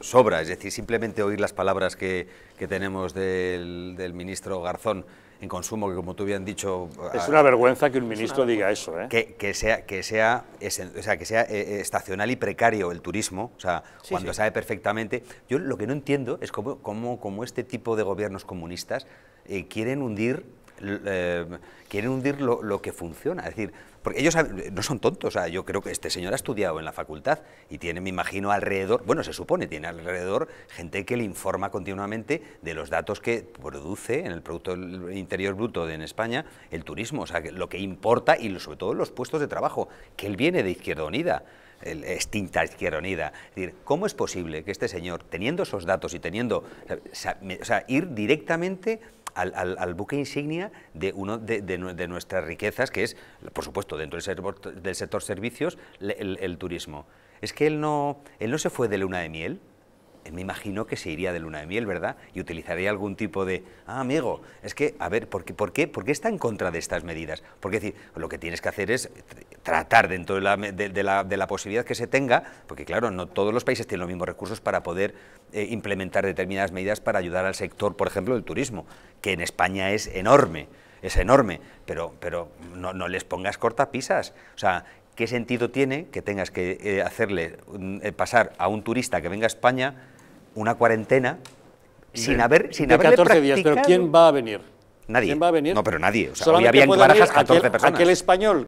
sobra, es decir, simplemente oír las palabras que, tenemos del, ministro Garzón en consumo, que como tú bien dicho... Ah, es una vergüenza que un ministro diga eso, ¿eh? Que, que sea, que sea, o sea, que sea eh, eh, estacional y precario el turismo, o sea, cuando sabe perfectamente... Yo lo que no entiendo es cómo, este tipo de gobiernos comunistas eh, quieren hundir eh, quieren hundir lo, que funciona. Es decir, porque ellos no son tontos. yo creo que este señor ha estudiado en la facultad y tiene, me imagino, alrededor, bueno, se supone, tiene alrededor gente que le informa continuamente de los datos que produce en el Producto Interior Bruto de, en España el turismo. O sea, lo que importa y sobre todo los puestos de trabajo, que él viene de Izquierda Unida extinta Izquierda Unida. Es decir, ¿cómo es posible que este señor, teniendo esos datos y teniendo, o sea, ir directamente al, buque insignia de uno de, nuestras riquezas, que es, por supuesto, dentro del sector, servicios, el, turismo. Es que él no, él no se fue de luna de miel. me imagino que se iría de luna de miel, ¿verdad? Y utilizaría algún tipo de, ah, amigo, es que, a ver, ¿por qué, por qué, por qué está en contra de estas medidas? Porque es decir, lo que tienes que hacer es tratar dentro de la, la, de la, posibilidad que se tenga, porque claro, no todos los países tienen los mismos recursos para poder eh, implementar determinadas medidas para ayudar al sector, por ejemplo, del turismo, que en España es enorme, es enorme, pero, pero no, no les pongas cortapisas. O sea, ¿qué sentido tiene que tengas que eh, hacerle mm, eh, pasar a un turista que venga a España una cuarentena sin, haber, sin 14 días, pero ¿quién va a venir? Nadie. ¿Quién va a venir? No, pero nadie. O sea, hoy en barajas 14 Aquel español